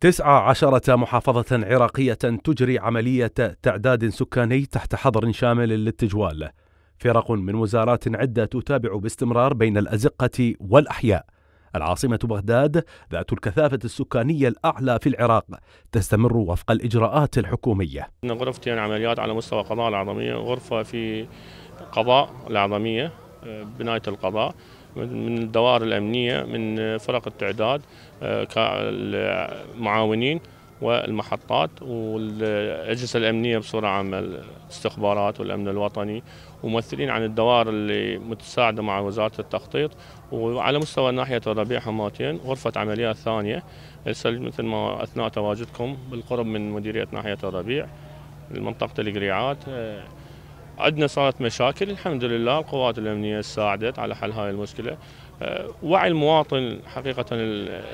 تسعة عشرة محافظة عراقية تجري عملية تعداد سكاني تحت حظر شامل للتجوال فرق من وزارات عدة تتابع باستمرار بين الأزقة والأحياء العاصمة بغداد ذات الكثافة السكانية الأعلى في العراق تستمر وفق الإجراءات الحكومية غرفتين يعني عمليات على مستوى قضاء العظمية غرفة في قضاء العظمية آه، بناية القضاء من الدوائر الامنيه من فرق التعداد آه، كالمعاونين والمحطات والاجهزه الامنيه بصوره عامه الاستخبارات والامن الوطني وممثلين عن الدوائر اللي متساعده مع وزاره التخطيط وعلى مستوى ناحيه الربيع حماتين غرفه عمليات ثانيه مثل ما اثناء تواجدكم بالقرب من مديريه ناحيه الربيع منطقه القريعات آه، عندنا صارت مشاكل الحمد لله القوات الامنيه ساعدت على حل هاي المشكله آه، وعي المواطن حقيقة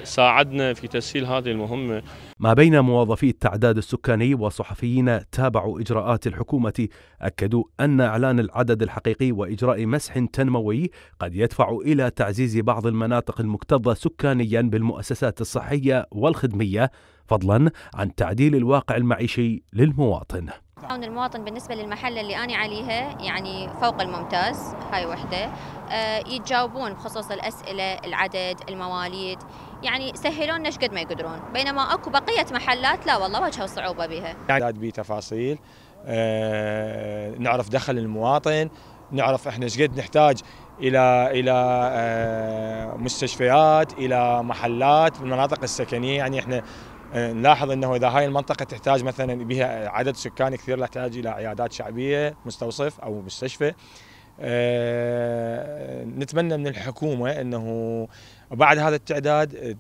ساعدنا في تسهيل هذه المهمة ما بين موظفي التعداد السكاني وصحفيين تابعوا إجراءات الحكومة أكدوا أن إعلان العدد الحقيقي وإجراء مسح تنموي قد يدفع إلى تعزيز بعض المناطق المكتظة سكانيا بالمؤسسات الصحية والخدمية فضلا عن تعديل الواقع المعيشي للمواطن تعاون المواطن بالنسبة للمحلة اللي أنا عليها يعني فوق الممتاز هاي وحدة آه، يتجاوبون بخصوص الأسئلة العدد المواليد يعني سهلون قد ما يقدرون بينما أكو بقية محلات لا والله واجهوا صعوبة بها يعني بتفاصيل تفاصيل آه، نعرف دخل المواطن نعرف احنا ايش قد نحتاج الى الى آه، مستشفيات الى محلات بالمناطق السكنيه يعني احنا آه، نلاحظ انه اذا هاي المنطقه تحتاج مثلا بها عدد سكان كثير تحتاج الى عيادات شعبيه مستوصف او مستشفى آه، نتمنى من الحكومه انه بعد هذا التعداد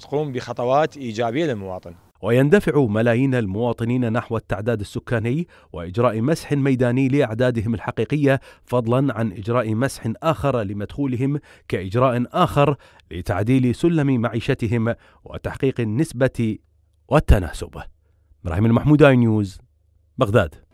تقوم بخطوات ايجابيه للمواطن ويندفع ملايين المواطنين نحو التعداد السكاني واجراء مسح ميداني لاعدادهم الحقيقيه فضلا عن اجراء مسح اخر لمدخولهم كاجراء اخر لتعديل سلم معيشتهم وتحقيق النسبه والتناسب. ابراهيم المحموداي نيوز بغداد